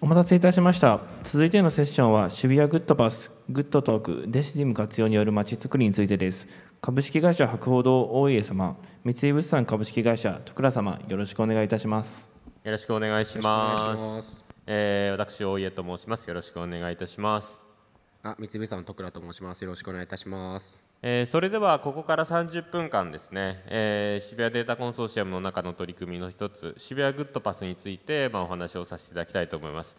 お待たせいたしました続いてのセッションは渋谷グッドパスグッドトークデシディム活用によるまちづくりについてです株式会社博報堂大家様三井物産株式会社徳倉様よろしくお願いいたしますよろしくお願いしますえー、私大家と申しますよろしくお願いいたしますあ三井物産の徳倉と申しますよろしくお願いいたしますえー、それではここから30分間ですね、えー、渋谷データコンソーシアムの中の取り組みの一つ渋谷グッドパスについて、まあ、お話をさせていただきたいと思います。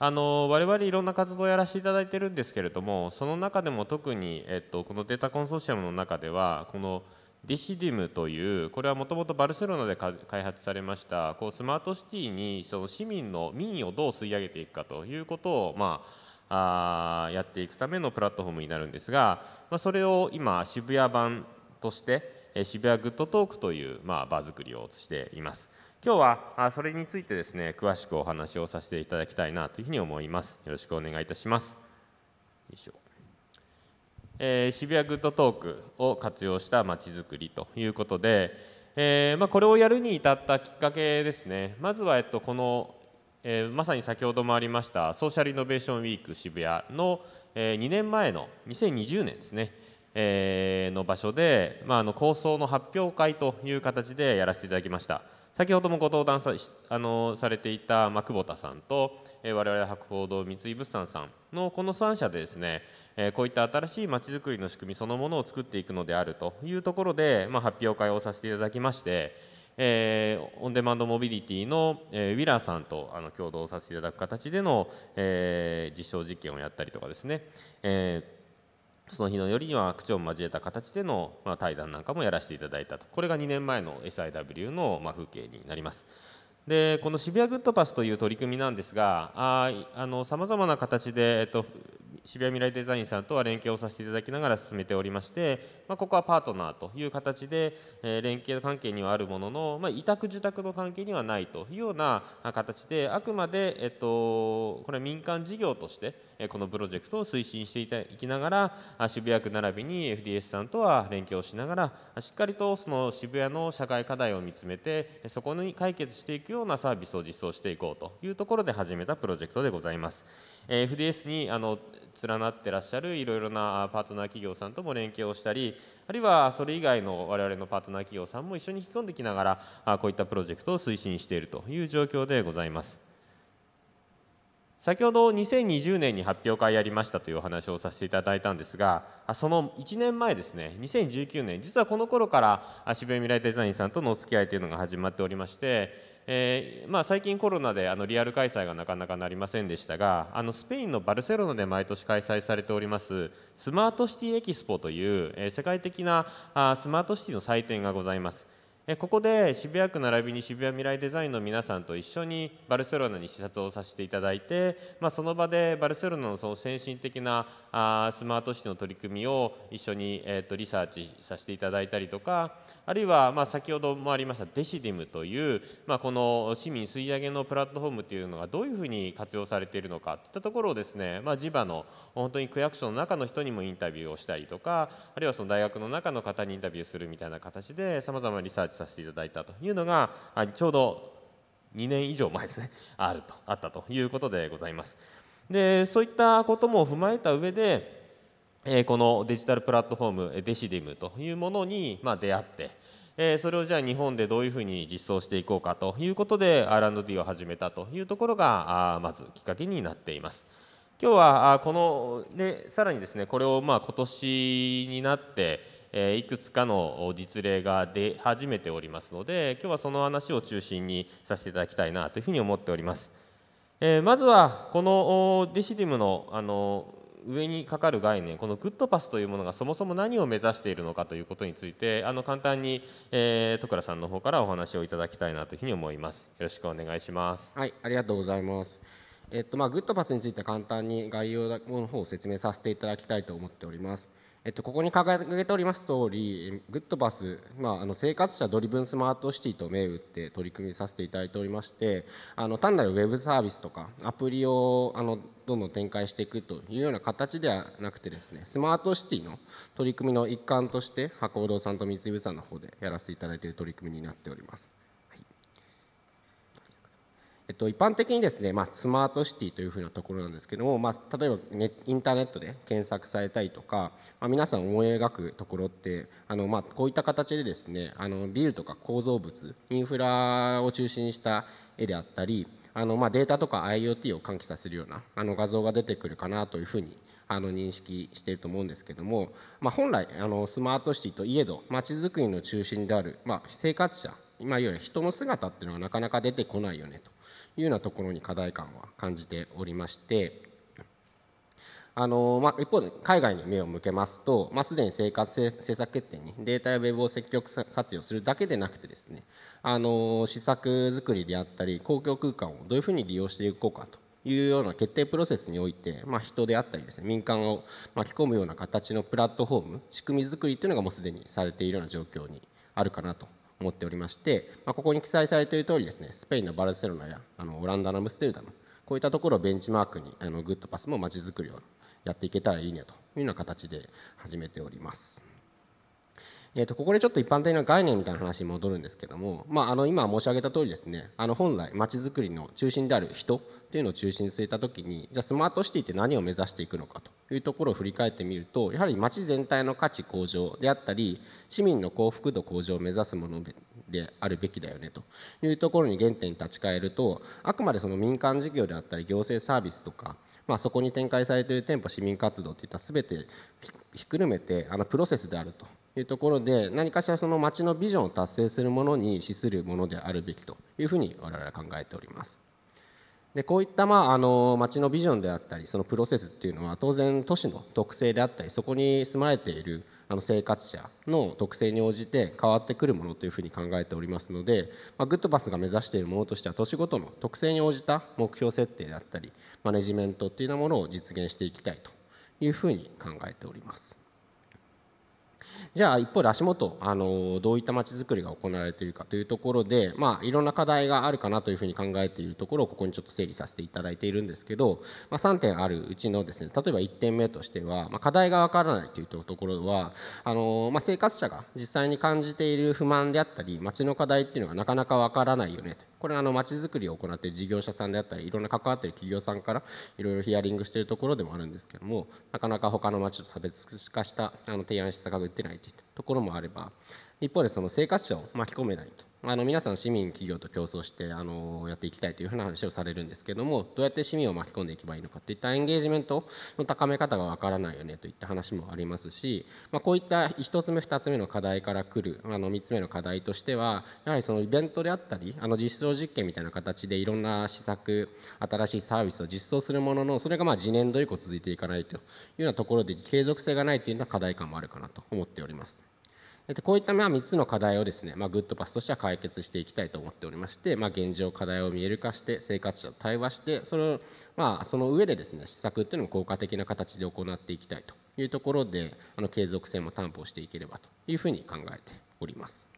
あの我々いろんな活動をやらせていただいてるんですけれどもその中でも特に、えっと、このデータコンソーシアムの中ではこのディシディムというこれはもともとバルセロナで開発されましたこうスマートシティにその市民の民意をどう吸い上げていくかということを、まあ、あやっていくためのプラットフォームになるんですがまあ、それを今渋谷版として渋谷グッドトークという、まあ、場作りをしています今日はそれについてですね詳しくお話をさせていただきたいなというふうに思いますよろしくお願いいたしますえー、渋谷グッドトークを活用したまちづくりということで、えー、まあ、これをやるに至ったきっかけですねまずは、えっと、このえー、まさに先ほどもありましたソーシャルイノベーションウィーク渋谷の、2年前の2020年ですね、えー、の場所で、まあ、あの構想の発表会という形でやらせていただきました先ほどもご登壇さあのされていた、久保田さんと、えー、我々博報堂三井物産さんのこの3社でですね、えー、こういった新しいまちづくりの仕組みそのものを作っていくのであるというところで、まあ、発表会をさせていただきましてえー、オンデマンドモビリティの、えー、ウィラーさんとあの共同させていただく形での、えー、実証実験をやったりとかですね、えー、その日の夜には口を交えた形での、まあ、対談なんかもやらせていただいたとこれが2年前の SIW の、まあ、風景になります。でこの渋谷グッドパスという取り組みなんですがさまざまな形で、えっと、渋谷未来デザインさんとは連携をさせていただきながら進めておりまして、まあ、ここはパートナーという形で、えー、連携関係にはあるものの、まあ、委託受託の関係にはないというような形であくまで、えっと、これは民間事業としてこのプロジェクトを推進していきながら渋谷区並びに FDS さんとは連携をしながらしっかりとその渋谷の社会課題を見つめてそこに解決していくようなサービスを実装していこうというところで始めたプロジェクトでございます。FDS にあの連なってらっしゃるいろいろなパートナー企業さんとも連携をしたりあるいはそれ以外の我々のパートナー企業さんも一緒に引き込んできながらこういったプロジェクトを推進しているという状況でございます。先ほど2020年に発表会やりましたというお話をさせていただいたんですがその1年前ですね2019年実はこの頃から渋谷未来デザインさんとのお付き合いというのが始まっておりまして、えー、まあ、最近コロナであのリアル開催がなかなかなりませんでしたがあのスペインのバルセロナで毎年開催されておりますスマートシティエキスポという、世界的なスマートシティの祭典がございます。ここで渋谷区並びに渋谷未来デザインの皆さんと一緒にバルセロナに視察をさせていただいて、まあ、その場でバルセロナのその先進的なあスマート市の取り組みを一緒に、えとリサーチさせていただいたりとかあるいはま先ほどもありましたデシディムという、まあ、この市民吸い上げのプラットフォームというのがどういうふうに活用されているのかといったところをですね、まあ、地場の本当に区役所の中の人にもインタビューをしたりとかあるいはその大学の中の方にインタビューするみたいな形でさまざまリサーチさせていただいたというのがちょうど2年以上前ですねあるとあったということでございます。でそういったことも踏まえた上でえこのデジタルプラットフォームデシディムというものに、ま出会って、えそれをじゃあ日本でどういうふうに実装していこうかということで R&D を始めたというところがあまずきっかけになっています。今日はこのでさらにですねこれをまあ今年になってえいくつかの実例が出始めておりますので今日はその話を中心にさせていただきたいなというふうに思っております。えまずはこのデシディムのあの上にかかる概念このグッドパスというものがそもそも何を目指しているのかということについてあの簡単に、えー、徳倉さんの方からお話をいただきたいなというふうに思いますよろしくお願いしますはいありがとうございますえっとまあ、グッドパスについて簡単に概要の方を説明させていただきたいと思っております。えっと、ここに掲げております通り、グッドバス、まあ、あの生活者ドリブンスマートシティと銘打って取り組みさせていただいておりまして、あの単なるウェブサービスとかアプリをあのどんどん展開していくというような形ではなくてですね、スマートシティの取り組みの一環として、箱堂さんと三井物産の方でやらせていただいている取り組みになっております。えっと、一般的にですね、まあ、スマートシティというふうなところなんですけども、まあ、例えばインターネットで検索されたりとか、まあ、皆さん思い描くところってあの、まあ、こういった形でですねあのビルとか構造物インフラを中心にした絵であったりあの、まあ、データとか IoT を喚起させるようなあの画像が出てくるかなというふうにあの認識していると思うんですけども、まあ、本来あのスマートシティといえどまちづくりの中心である、まあ、生活者まあ、いわゆる人の姿っていうのはなかなか出てこないよねというようなところに課題感は感じておりまして。あのまあ、一方で海外に目を向けますと、まあ、すでに生活政策決定にデータやウェブを積極活用するだけでなくてですねあの施策作りであったり公共空間をどういうふうに利用していこうかというような決定プロセスにおいて、まあ、人であったりですね民間を巻き込むような形のプラットフォーム仕組み作りというのがもうすでにされているような状況にあるかなと思っておりまして、まあ、ここに記載されている通りですねスペインのバルセロナやあのオランダのアムステルダムこういったところをベンチマークにあのグッドパスもまちづくりをやっていけたらいいねというような形で始めております。えー、とここでちょっと一般的な概念みたいな話に戻るんですけども、まあ、あの今申し上げた通りですねあの本来まちづくりの中心である人というのを中心に据えた時にじゃあスマートシティって何を目指していくのかというところを振り返ってみるとやはり町全体の価値向上であったり市民の幸福度向上を目指すものであるべきだよねというところに原点に立ち返るとあくまでその民間事業であったり行政サービスとかまあ、そこに展開されている店舗市民活動といった全てひっくるめてあのプロセスであるというところで何かしらその町のビジョンを達成するものに資するものであるべきというふうに我々は考えております。でこういったまああの町のビジョンであったりそのプロセスっていうのは当然都市の特性であったりそこに住まれているあの生活者の特性に応じて変わってくるものというふうに考えておりますので、まあ、グッドバスが目指しているものとしては都市ごとの特性に応じた目標設定であったりマネジメントっていうようなものを実現していきたいというふうに考えております。じゃあ一方で足元あのどういったまちづくりが行われているかというところで、まあ、いろんな課題があるかなというふうに考えているところをここにちょっと整理させていただいているんですけど、まあ、3点あるうちのですね例えば1点目としては、まあ、課題がわからないというところはあの、まあ、生活者が実際に感じている不満であったり街の課題っていうのがなかなかわからないよねとこれあの街づくりを行っている事業者さんであったりいろんな関わってる企業さんからいろいろヒアリングしているところでもあるんですけどもなかなか他の街と差別化したあの提案し策が打ってないといったところもあれば一方でその生活者を巻き込めないとあの皆さん市民企業と競争してあのやっていきたいというふうな話をされるんですけどもどうやって市民を巻き込んでいけばいいのかといったエンゲージメントの高め方がわからないよねといった話もありますし、まあ、こういった1つ目2つ目の課題からくるあの3つ目の課題としてはやはりそのイベントであったりあの実証実験みたいな形でいろんな施策新しいサービスを実装するもののそれがまあ次年度以降続いていかないというようなところで継続性がないというような課題感もあるかなと思っております。こういったまあ3つの課題をですね、まあ、グッドパスとしては解決していきたいと思っておりまして、まあ、現状課題を見える化して生活者と対話してそれをまあその上でですね施策っていうのも効果的な形で行っていきたいというところであの継続性も担保していければというふうに考えております。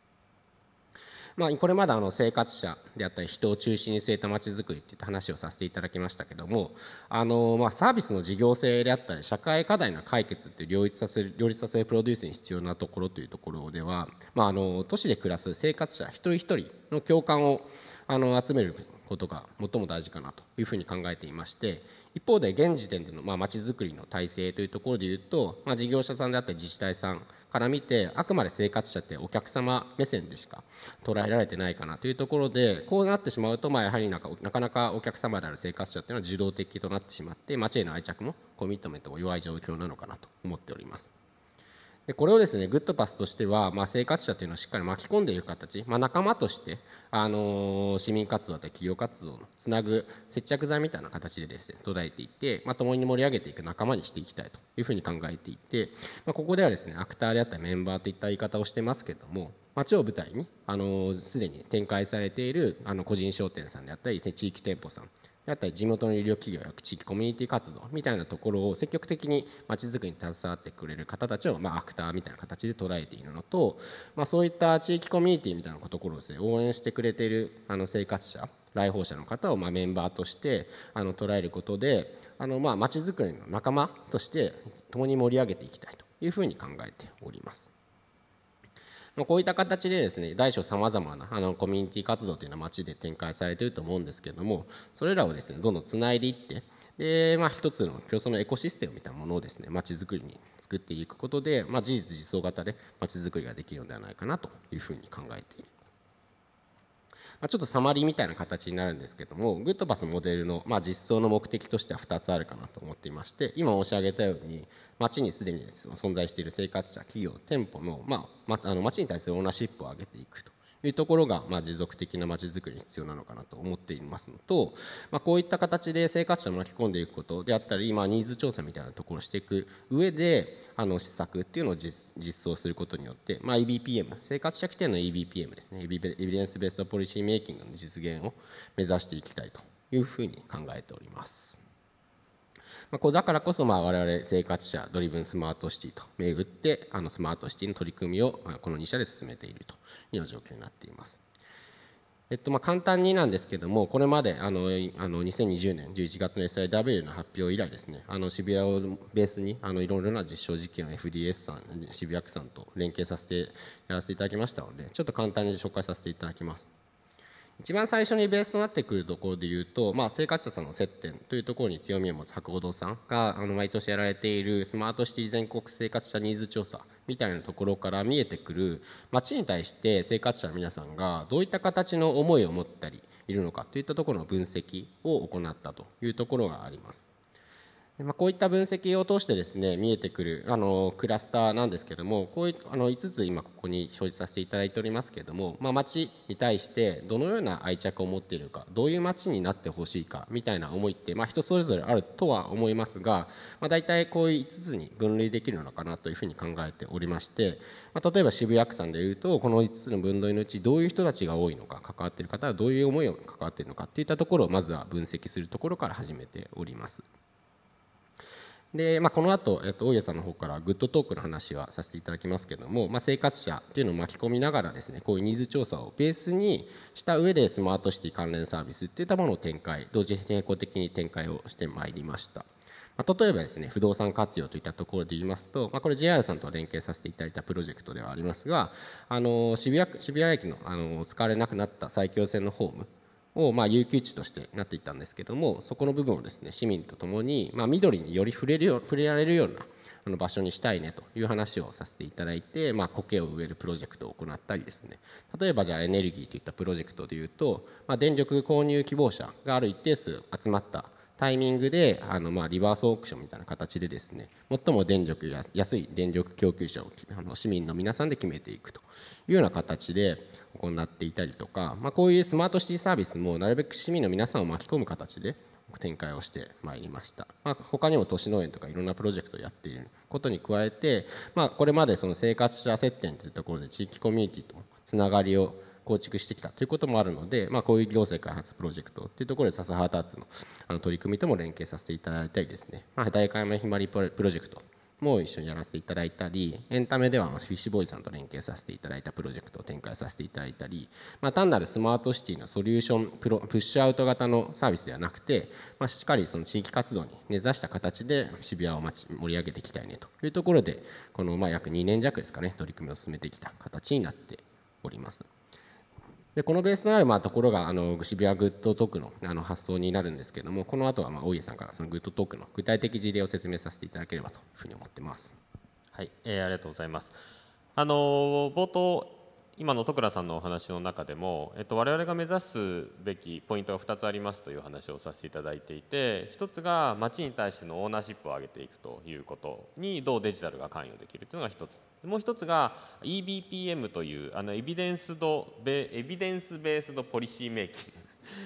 まあ、これまであの生活者であったり人を中心に据えたまちづくりっていった話をさせていただきましたけどもあの、まあ、サービスの事業性であったり社会課題の解決っていう両立させる両立させるプロデュースに必要なところというところでは、まあ、あの都市で暮らす生活者一人一人の共感をあの集めることが最も大事かなというふうに考えていまして一方で現時点でのまちづくりの体制というところでいうと、まあ、事業者さんであったり自治体さんから見てあくまで生活者ってお客様目線でしか捉えられてないかなというところでこうなってしまうとまあやはりなんかなかなかお客様である生活者っていうのは受動的となってしまって街への愛着もコミットメントも弱い状況なのかなと思っております。でこれをですねグッドパスとしては、まあ、生活者というのをしっかり巻き込んでいく形、まあ、仲間として、あのー、市民活動と企業活動をつなぐ接着剤みたいな形でですね途絶えていって、まあ、共に盛り上げていく仲間にしていきたいというふうに考えていて、まあ、ここではですねアクターであったりメンバーといった言い方をしてますけども町を舞台にすで、あのー、に展開されているあの個人商店さんであったり地域店舗さんやったり地元の医療企業や地域コミュニティ活動みたいなところを積極的にまちづくりに携わってくれる方たちを、まあ、アクターみたいな形で捉えているのと、まあ、そういった地域コミュニティみたいなところをですね応援してくれているあの生活者来訪者の方をまメンバーとしてあの捉えることであのまちづくりの仲間として共に盛り上げていきたいというふうに考えております。こういった形でですね大小さまざまなあのコミュニティ活動というのは町で展開されていると思うんですけどもそれらをですねどんどんつないでいってで、まあ、一つの競争のエコシステムみたいなものをですね町づくりに作っていくことで、まあ、事実実装型で町づくりができるのではないかなというふうに考えています。まあ、ちょっとサマリーみたいな形になるんですけどもグッドバスモデルの、まあ、実装の目的としては2つあるかなと思っていまして今申し上げたように町にすでに存在している生活者企業店舗の,、まあ、あの町に対するオーナーシップを上げていくというところが、まあ、持続的なまちづくりに必要なのかなと思っていますのと、まあ、こういった形で生活者を巻き込んでいくことであったり、まあ、ニーズ調査みたいなところをしていく上であの施策っていうのを実装することによって、まあ、EBPM 生活者規定の EBPM ですねエビデンスベーストポリシーメイキングの実現を目指していきたいというふうに考えております。まあ、こうだからこそまあ我々生活者ドリブンスマートシティと銘打ってあのスマートシティの取り組みをこの2社で進めているというような状況になっています。えっと、まあ簡単になんですけどもこれまであのあの2020年11月の SIW の発表以来ですねあの渋谷をベースにあのいろいろな実証実験を FDS さん渋谷区さんと連携させてやらせていただきましたのでちょっと簡単に紹介させていただきます。一番最初にベースとなってくるところで言うと、まあ、生活者さんの接点というところに強みを持つ博報堂さんがあの毎年やられているスマートシティ全国生活者ニーズ調査みたいなところから見えてくる街に対して生活者の皆さんがどういった形の思いを持ったりいるのかといったところの分析を行ったというところがあります。まあ、こういった分析を通してですね見えてくるあのクラスターなんですけどもこういあの5つ今ここに表示させていただいておりますけども、まあ、町に対してどのような愛着を持っているかどういう町になってほしいかみたいな思いって、まあ、人それぞれあるとは思いますが、まあ、大体こういう5つに分類できるのかなというふうに考えておりまして、まあ、例えば渋谷区さんでいうとこの5つの分類のうちどういう人たちが多いのか関わっている方はどういう思いを関わっているのかといったところをまずは分析するところから始めております。で、まあ、この後、えっと大家さんの方からグッドトークの話はさせていただきますけども、まあ、生活者というのを巻き込みながらですねこういうニーズ調査をベースにした上でスマートシティ関連サービスといったものを展開同時並行的に展開をしてまいりました。まあ、例えばですね不動産活用といったところで言いますと、まあ、これ JR さんと連携させていただいたプロジェクトではありますがあの渋谷渋谷駅のあの使われなくなった埼京線のホームをまあ遊休地としてなっていったんですけどもそこの部分をですね市民とともにまあ緑により触れるよ触れられるようなあの場所にしたいねという話をさせていただいてまあ苔を植えるプロジェクトを行ったりですね例えばじゃあエネルギーといったプロジェクトでいうとまあ電力購入希望者がある一定数集まったタイミングであのまあリバースオークションみたいな形でですね最も電力安い電力供給者をあの市民の皆さんで決めていくというような形で行っていたりとか、まあ、こういうスマートシティサービスもなるべく市民の皆さんを巻き込む形で展開をしてまいりました、まあ、他にも都市農園とかいろんなプロジェクトをやっていることに加えて、まあ、これまでその生活者接点というところで地域コミュニティとつながりを構築してきたということもあるので、まあ、こういう行政開発プロジェクトというところで笹ハーターツのあの取り組みとも連携させていただいたりですね、まあ、大会山ひまりプロジェクトも一緒にやらせていただいたりエンタメではフィッシュボーイさんと連携させていただいたプロジェクトを展開させていただいたり、まあ、単なるスマートシティのソリューションプロプッシュアウト型のサービスではなくて、まあ、しっかりその地域活動に根ざした形で渋谷を盛り上げていきたいねというところでこのま約2年弱ですかね取り組みを進めてきた形になっております。でこのベースとなるまあところがあの渋谷グッドトークのあの発想になるんですけれどもこの後はまあ大家さんからそのグッドトークの具体的事例を説明させていただければというふうに思ってます。はい、えー、ありがとうございます。あの冒頭今の徳倉さんのお話の中でも、えっと、我々が目指すべきポイントが2つありますという話をさせていただいていて1つが町に対してのオーナーシップを上げていくということにどうデジタルが関与できるというのが1つもう一つが EBPM というあのエビデンスドベエビデンスベースドポリシーメイキング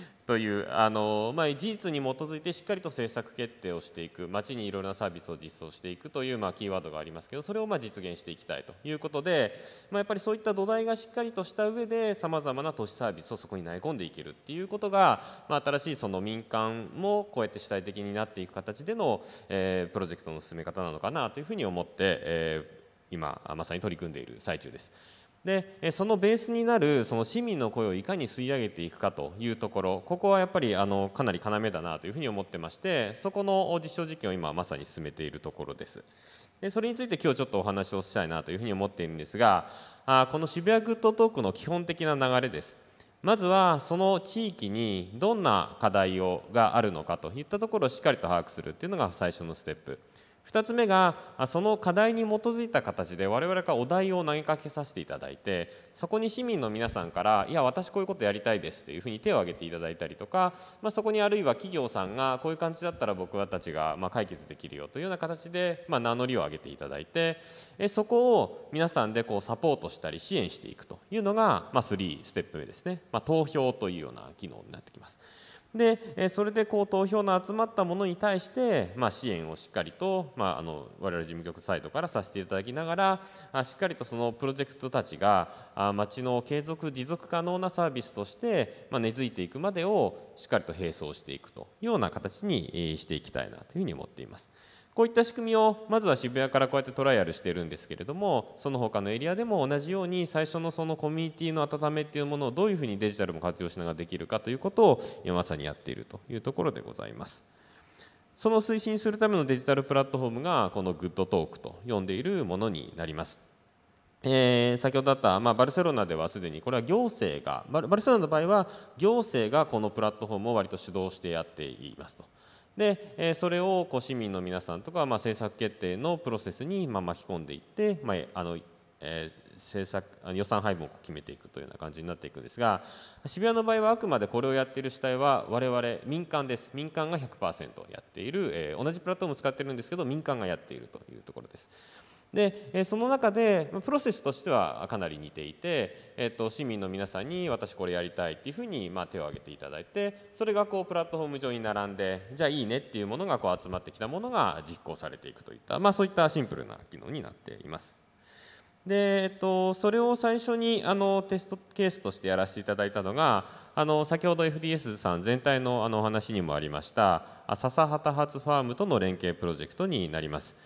というあの、まあ、事実に基づいてしっかりと政策決定をしていく町にいろいろなサービスを実装していくという、まあ、キーワードがありますけどそれをまあ実現していきたいということで、まあ、やっぱりそういった土台がしっかりとした上でさまざまな都市サービスをそこに投げ込んでいけるっていうことが、まあ、新しいその民間もこうやって主体的になっていく形での、えー、プロジェクトの進め方なのかなというふうに思って、えー今まさに取り組んでいる最中です。でそのベースになるその市民の声をいかに吸い上げていくかというところここはやっぱりあのかなり要だなというふうに思ってましてそこの実証実験を今まさに進めているところですでそれについて今日ちょっとお話をしたいなというふうに思っているんですがあこの渋谷グッドトークの基本的な流れですまずはその地域にどんな課題をがあるのかといったところをしっかりと把握するっていうのが最初のステップ2つ目がその課題に基づいた形で我々からお題を投げかけさせていただいてそこに市民の皆さんから「いや私こういうことやりたいです」というふうに手を挙げていただいたりとか、まあ、そこにあるいは企業さんがこういう感じだったら僕たちがま解決できるよというような形でま名乗りを上げていただいてそこを皆さんでこうサポートしたり支援していくというのがま3ステップ目ですね、まあ、投票というような機能になってきます。でそれでこう投票の集まったものに対して、まあ、支援をしっかりと、まあ、あの我々事務局サイドからさせていただきながらあしっかりとそのプロジェクトたちがあ町の継続持続可能なサービスとして、まあ、根付いていくまでをしっかりと並走していくというような形にしていきたいなというふうに思っています。こういった仕組みをまずは渋谷からこうやってトライアルしてるんですけれどもその他のエリアでも同じように最初のそのコミュニティの温めっていうものをどういうふうにデジタルも活用しながらできるかということをまさにやっているというところでございます。その推進するためのデジタルプラットフォームがこのグッドトークと呼んでいるものになります。えー、先ほどあった、まあ、バルセロナではすでにこれは行政がバルセロナの場合は行政がこのプラットフォームを割と主導してやっていますと。で、えそれをこう市民の皆さんとか、まあ、政策決定のプロセスに、ま巻き込んでいって、まあのえー、政策予算配分を決めていくというような感じになっていくんですが渋谷の場合はあくまでこれをやっている主体は我々民間です民間が100%やっている、えー、同じプラットフォームを使ってるんですけど民間がやっているというところです。でその中でプロセスとしてはかなり似ていて、えっと市民の皆さんに私これやりたいっていうふうにまあ手を挙げていただいてそれがこうプラットフォーム上に並んでじゃあいいねっていうものがこう集まってきたものが実行されていくといった、まあ、そういったシンプルな機能になっています。でえっと、それを最初にあのテストケースとしてやらせていただいたのがあの先ほど FDS さん全体のあのお話にもありました笹畑発ファームとの連携プロジェクトになります。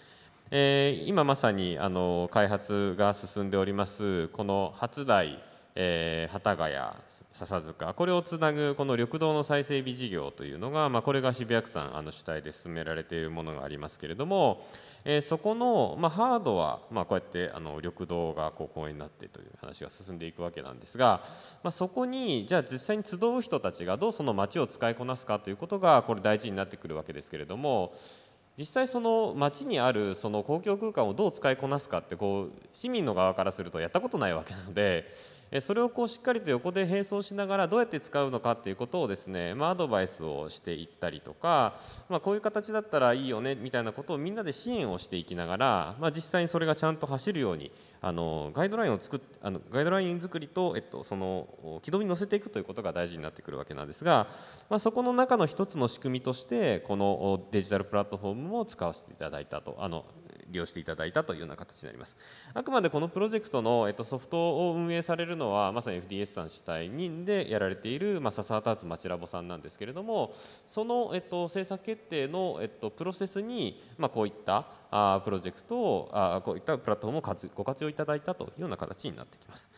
えー、今まさにあの開発が進んでおりますこの初台、えー、幡ヶ谷笹塚これをつなぐこの緑道の再整備事業というのが、まあ、これが渋谷区さんあの主体で進められているものがありますけれども、えー、そこの、まあ、ハードは、まあ、こうやってあの緑道がこう公園になってという話が進んでいくわけなんですが、まあ、そこにじゃあ実際に集う人たちがどうその街を使いこなすかということがこれ大事になってくるわけですけれども実際その町にあるその公共空間をどう使いこなすかってこう市民の側からするとやったことないわけなのでそれをこうしっかりと横で並走しながらどうやって使うのかっていうことをですね、まあ、アドバイスをしていったりとか、まあ、こういう形だったらいいよねみたいなことをみんなで支援をしていきながら、まあ、実際にそれがちゃんと走るようにあのガイドラインを作っあのガイドライン作りと、えっと、その軌道に乗せていくということが大事になってくるわけなんですが、まあ、そこの中の一つの仕組みとしてこのデジタルプラットフォームも使わせていただいたとあの利用していただいたというような形になりますあくまでこのプロジェクトの、えっと、ソフトを運営されるのはまさに FDS さん主体人でやられている、まあ、ササーターズ町ラボさんなんですけれどもその、えっと、政策決定の、えっと、プロセスに、まあ、こういったあプロジェクトをあこういったプラットフォームをご活用いただいたというような形になってきます。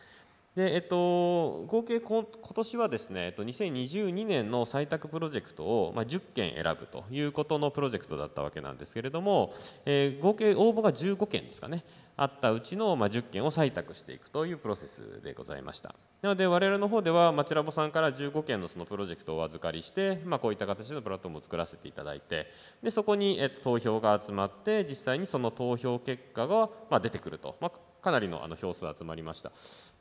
でえっと、合計こ今年はですね、えっと、2022年の採択プロジェクトを、まあ、10件選ぶということのプロジェクトだったわけなんですけれども、えー、合計応募が15件ですかね、あったうちの、ま10件を採択していくというプロセスでございました。なので我々の方では町ラボさんから15件のそのプロジェクトをお預かりして、まあ、こういった形のプラットフォームを作らせていただいてでそこに、えっと、投票が集まって実際にその投票結果が、ま出てくると、まあ、かなりのあの票数集まりました。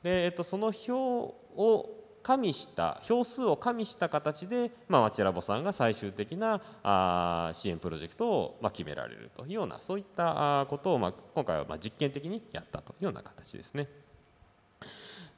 でえっと、その票を加味した票数を加味した形で、まあ、マチラボさんが最終的なあ支援プロジェクトを、まあ、決められるというようなそういったことを、まあ、今回はまあ実験的にやったというような形ですね。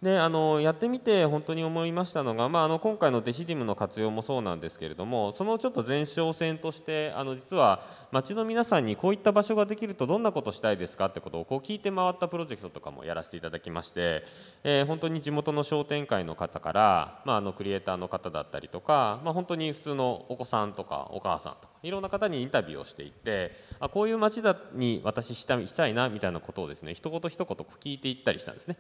であのやってみて本当に思いましたのが、まあ、あの今回のデシディムの活用もそうなんですけれどもそのちょっと前哨戦としてあの実は町の皆さんにこういった場所ができるとどんなことしたいですかってことをこう聞いて回ったプロジェクトとかもやらせていただきまして、えー、本当に地元の商店会の方から、まあ、あのクリエーターの方だったりとか、まあ、本当に普通のお子さんとかお母さんとかいろんな方にインタビューをしていってあこういう町だに私したしたいなみたいなことをですね一言一言聞いていったりしたんですね。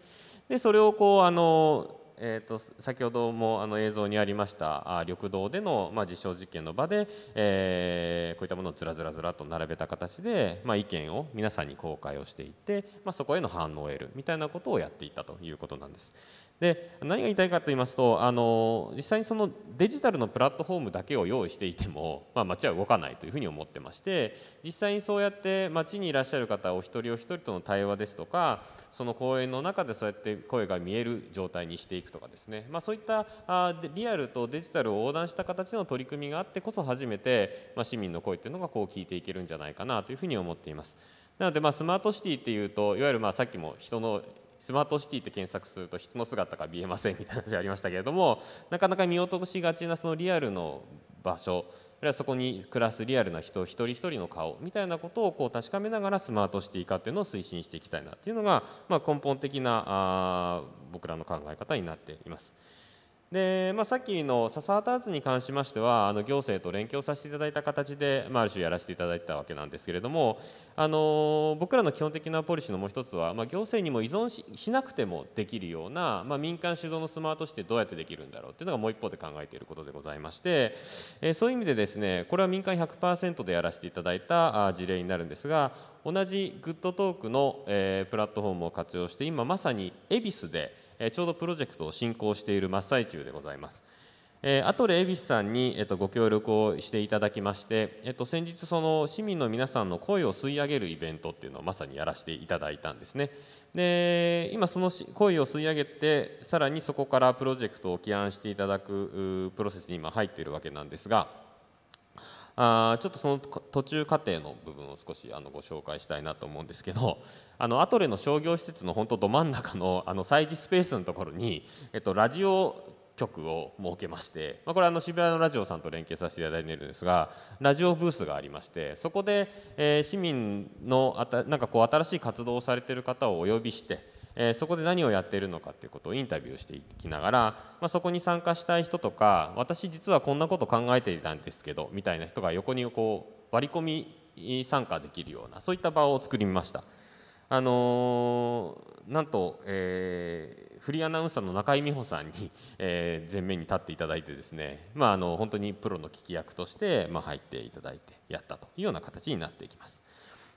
でそれをこうあの、えーと、先ほどもあの映像にありましたあ緑道での、まあ、実証実験の場で、えー、こういったものをずらずらずらと並べた形で、まあ、意見を皆さんに公開をしていって、まあ、そこへの反応を得るみたいなことをやっていたということなんです。で何が言いたいかと言いますとあの実際にそのデジタルのプラットフォームだけを用意していても、まあ、街は動かないというふうに思ってまして実際にそうやって街にいらっしゃる方お一人お一人との対話ですとかその公園の中でそうやって声が見える状態にしていくとかですね、まあ、そういったあリアルとデジタルを横断した形の取り組みがあってこそ初めて、まあ、市民の声っていうのがこう聞いていけるんじゃないかなというふうに思っています。なのでまあスマートシティっていうといわゆるまあさっきも人のスマートシティって検索すると人の姿が見えませんみたいな話がありましたけれどもなかなか見落としがちなそのリアルの場所あるいはそこに暮らすリアルな人一人一人の顔みたいなことをこう確かめながらスマートシティ化っていうのを推進していきたいなっていうのが、まあ、根本的なあ僕らの考え方になっています。でまあ、さっきの笹畑図に関しましてはあの行政と連携をさせていただいた形で、まあ、ある種やらせていただいたわけなんですけれどもあの僕らの基本的なポリシーのもう一つは、まあ、行政にも依存しなくてもできるような、まあ、民間主導のスマートシティどうやってできるんだろうっていうのがもう一方で考えていることでございまして、えー、そういう意味でですねこれは民間100%でやらせていただいた事例になるんですが同じグッドトークの、えー、プラットフォームを活用して今まさに恵比寿でえちょうどプロジェクトを進行している真っ最中でございます。えアトレ恵比寿さんに、えとご協力をしていただきまして、えと先日その市民の皆さんの声を吸い上げるイベントっていうのをまさにやらせていただいたんですねで今その声を吸い上げてさらにそこからプロジェクトを起案していただくプロセスに今入っているわけなんですがあちょっとその途中過程の部分を少しあのご紹介したいなと思うんですけど あのアトレの商業施設の本当ど真ん中の あの催事スペースのところに、えっと、ラジオ局を設けまして、まあ、これあの渋谷のラジオさんと連携させていただいているんですがラジオブースがありましてそこで、えー、市民のあたなんかこう新しい活動をされている方をお呼びしてえー、そこで何をやっているのかっていうことをインタビューしていきながら、まあ、そこに参加したい人とか私実はこんなこと考えていたんですけどみたいな人が横にこう割り込み参加できるようなそういった場を作りました。あのー、なんと、えー、フリーアナウンサーの中井美穂さんに、えー、前面に立っていただいてですね、まあ、あの本当にプロの聞き役として、まあ、入っていただいてやったというような形になっていきます。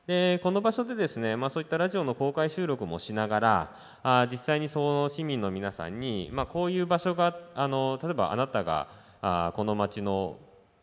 でこの場所でですね、まあ、そういったラジオの公開収録もしながらあ実際にその市民の皆さんに、まあ、こういう場所があの例えばあなたがあこの町の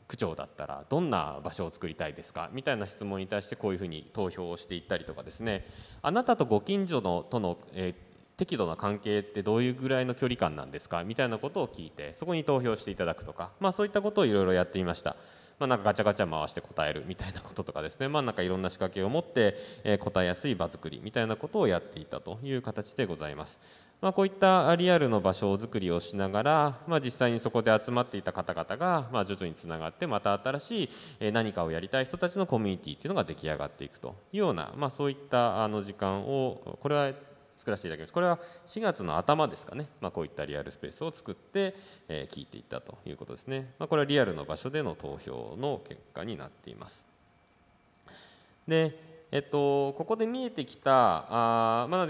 区長だったらどんな場所を作りたいですかみたいな質問に対してこういうふうに投票をしていったりとかですねあなたとご近所のとの、えー、適度な関係ってどういうぐらいの距離感なんですかみたいなことを聞いてそこに投票していただくとか、まあ、そういったことをいろいろやっていました。まあ、なんかガチャガチャ回して答えるみたいなこととかですね、まあ、なんかいろんな仕掛けを持って、え答えやすい場作りみたいなことをやっていたという形でございます。まあ、こういったリアルの場所づくりをしながら、まあ、実際にそこで集まっていた方々が、まあ、徐々につながってまた新しい何かをやりたい人たちのコミュニティっていうのが出来上がっていくというような、まあ、そういったあの時間をこれは作らせていただきましたこれは4月の頭ですかね、まあ、こういったリアルスペースを作って、えー、聞いていったということですね、まあ、これはリアルの場所での投票の結果になっていますで、えっと、ここで見えてきたあ、まあ、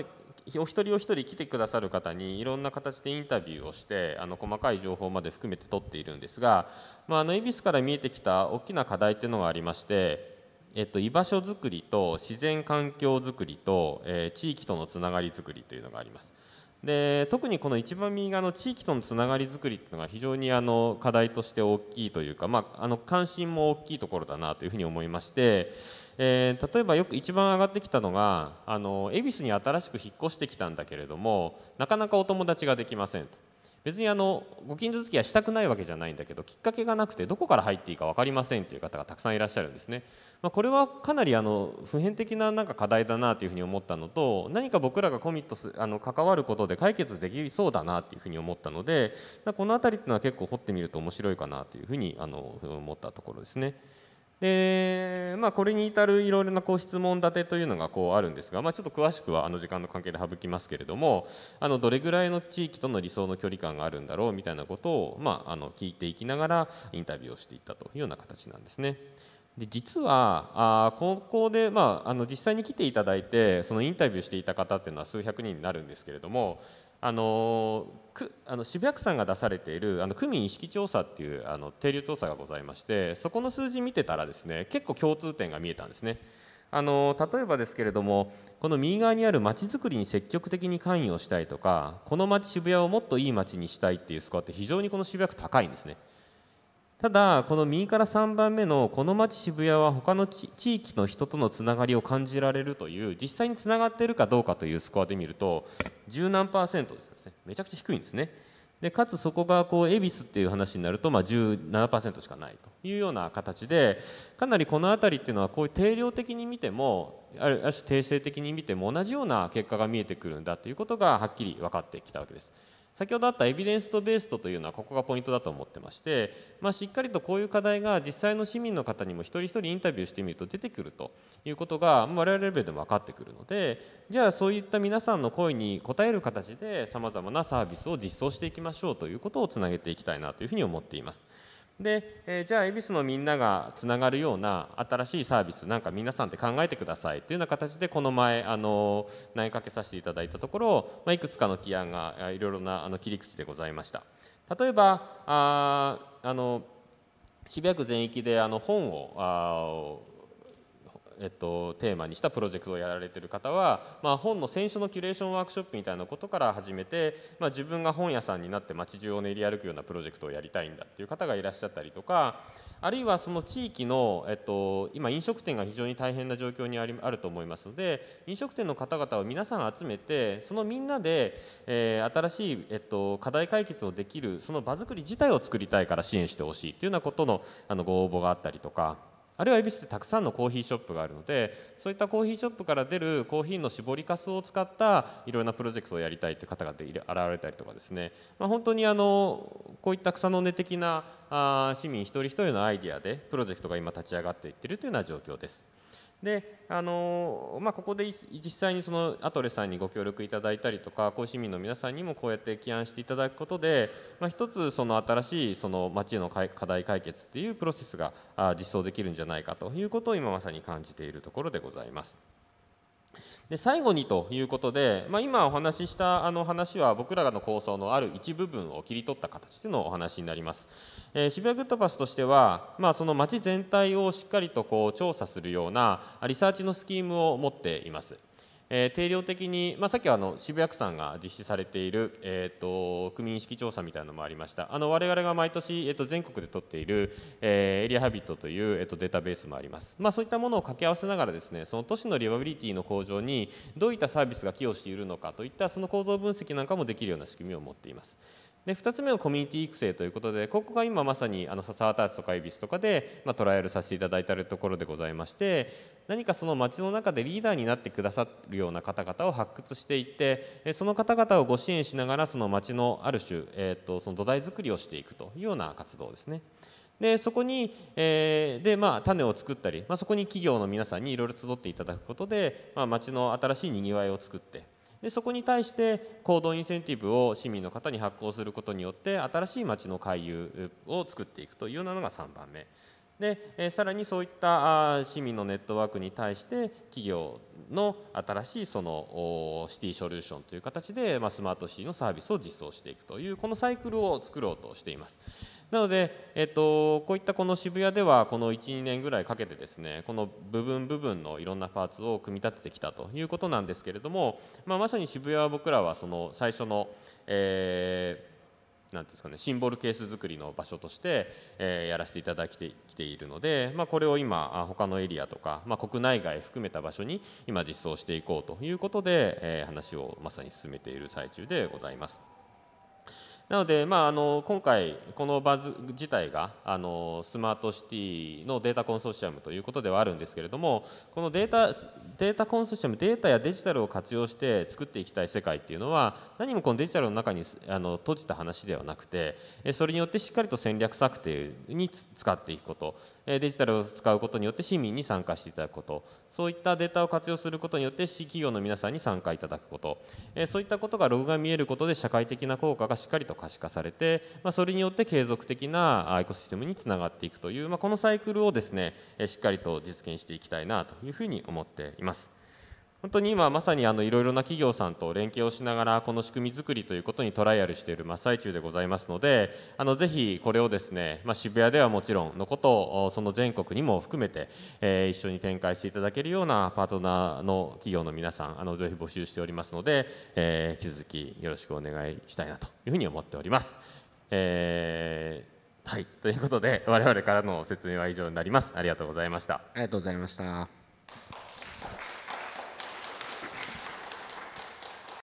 お一人お一人来てくださる方にいろんな形でインタビューをしてあの細かい情報まで含めて取っているんですが、まあ、あの恵比寿から見えてきた大きな課題っていうのがありましてえっと、居場所づくりと自然環境づくりと、えー、地域とのつながりづくりというのがあります。で特にこの一番右側の地域とのつながりづくりっていうのが非常にあの課題として大きいというか、まあ、あの関心も大きいところだなというふうに思いまして、えー、例えばよく一番上がってきたのがあの恵比寿に新しく引っ越してきたんだけれどもなかなかお友達ができませんと。別にあのご近所付き合いしたくないわけじゃないんだけどきっかけがなくてどこから入っていいか分かりませんという方がたくさんいらっしゃるんですね。まあ、これはかなりあの普遍的ななんか課題だなというふうに思ったのと何か僕らがコミットすあの関わることで解決できそうだなというふうに思ったのでこの辺りっていうのは結構掘ってみると面白いかなというふうにあの思ったところですね。でまあ、これに至るいろいろなこう質問立てというのがこうあるんですが、まあ、ちょっと詳しくはあの時間の関係で省きますけれどもあのどれぐらいの地域との理想の距離感があるんだろうみたいなことを、まあ、あの聞いていきながらインタビューをしていったというような形なんですね。で実はあ高校で、まあ、あの実際に来ていただいてそのインタビューしていた方っていうのは数百人になるんですけれどもあのくあの渋谷区さんが出されているあの区民意識調査っていうあの定流調査がございましてそこの数字見てたらですね結構共通点が見えたんですね。あの例えばですけれどもこの右側にあるまちづくりに積極的に関与したいとかこの街渋谷をもっといい街にしたいっていうスコアって非常にこの渋谷区高いんですね。ただこの右から3番目のこの町渋谷は他の地域の人とのつながりを感じられるという実際につながっているかどうかというスコアで見ると十何パーセントですねめちゃくちゃ低いんですねでかつそこがこう恵比寿っていう話になるとまあ17%しかないというような形でかなりこの辺りっていうのはこういう定量的に見てもある種定性的に見ても同じような結果が見えてくるんだということがはっきり分かってきたわけです。先ほどあったエビデンスとベースとというのはここがポイントだと思ってまして、まあ、しっかりとこういう課題が実際の市民の方にも一人一人インタビューしてみると出てくるということが我々レベルでも分かってくるのでじゃあそういった皆さんの声に応える形でさまざまなサービスを実装していきましょうということをつなげていきたいなというふうに思っています。で、えー、じゃあ恵比寿のみんながつながるような新しいサービスなんか皆さんって考えてくださいというような形でこの前あの投げかけさせていただいたところ、まあ、いくつかの起案がいろいろなあの切り口でございました例えばああの渋谷区全域であの本をあえっと、テーマにしたプロジェクトをやられてる方は、まあ、本の選書のキュレーションワークショップみたいなことから始めて、まあ、自分が本屋さんになって街中を練り歩くようなプロジェクトをやりたいんだっていう方がいらっしゃったりとかあるいはその地域の、えっと、今飲食店が非常に大変な状況にありあると思いますので飲食店の方々を皆さん集めてそのみんなで、えー、新しい、えっと、課題解決をできるその場作り自体を作りたいから支援してほしいっていうようなことのあのご応募があったりとか。あるいは恵比寿でたくさんのコーヒーショップがあるのでそういったコーヒーショップから出るコーヒーの絞りかすを使ったいろろなプロジェクトをやりたいという方が現れたりとかですね、まあ、本当にあのこういった草の根的な市民一人一人のアイデアでプロジェクトが今立ち上がっていってるというような状況です。であのまあ、ここで実際にそのアトレさんにご協力いただいたりとかこ市民の皆さんにもこうやって起案していただくことで、まあ、一つその新しいその町への課題解決っていうプロセスが実装できるんじゃないかということを今まさに感じているところでございます。で最後にということで、まあ、今お話ししたあの話は僕らの構想のある一部分を切り取った形でのお話になります、えー、渋谷グッドパスとしては、まあ、その街全体をしっかりとこう調査するようなリサーチのスキームを持っていますえー、定量的に、まあ、さっきあの渋谷区さんが実施されている、えーと、区民意識調査みたいなのもありましたあの我々が毎年、えーと、全国で取っている、えー、エリアハビットという、えーとデータベースもあります、まあ、そういったものを掛け合わせながらですねその都市のリバビリティの向上にどういったサービスが寄与しているのかといったその構造分析なんかもできるような仕組みを持っていますで2つ目のコミュニティ育成ということでここが今まさにあの笹渡とかエビスとかで、まあ、トライアルさせていただいているところでございまして何かその町の中でリーダーになってくださるような方々を発掘していってその方々をご支援しながらその町のある種、えーとその土台作りをしていくというような活動ですね。でそこに、えー、でまあ、種を作ったり、まあ、そこに企業の皆さんにいろいろ集っていただくことで、まあ、町の新しいにぎわいを作ってでそこに対して行動インセンティブを市民の方に発行することによって新しい町の回遊を作っていくというようなのが3番目で、えさらにそういった市民のネットワークに対して企業の新しいそのシティソリューションという形で、まスマートシティのサービスを実装していくというこのサイクルを作ろうとしています。なので、えっと、こういったこの渋谷ではこの12年ぐらいかけてですねこの部分部分のいろんなパーツを組み立ててきたということなんですけれども、まあ、まさに渋谷は僕らはその最初の、えーなんですかね、シンボルケース作りの場所として、えー、やらせていただきてきているので、まあ、これを今他のエリアとか、まあ、国内外含めた場所に今実装していこうということで、えー、話をまさに進めている最中でございます。なので、まあ、あの今回、このバズ自体があのスマートシティのデータコンソーシアムということではあるんですけれどもこのデータデータコンソーシアムデータやデジタルを活用して作っていきたい世界っていうのは何もこのデジタルの中にあの閉じた話ではなくてそれによってしっかりと戦略策定に使っていくことデジタルを使うことによって市民に参加していただくことそういったデータを活用することによって企業の皆さんに参加いただくことそういったことがログが見えることで社会的な効果がしっかりと可視化されて、まあ、それによって継続的なエコシステムにつながっていくという、まあ、このサイクルをですねしっかりと実現していきたいなというふうに思っています。本当に今まさにあのいろいろな企業さんと連携をしながらこの仕組み作りということにトライアルしている真っ最中でございますのであのぜひこれをですね、まあ、渋谷ではもちろんのことをその全国にも含めて、えー、一緒に展開していただけるようなパートナーの企業の皆さんあのぜひ募集しておりますので、えー、引き続きよろしくお願いしたいなというふうに思っております。えーはい、ということで我々からの説明は以上になります。ありがとうございました。ありがとうございました。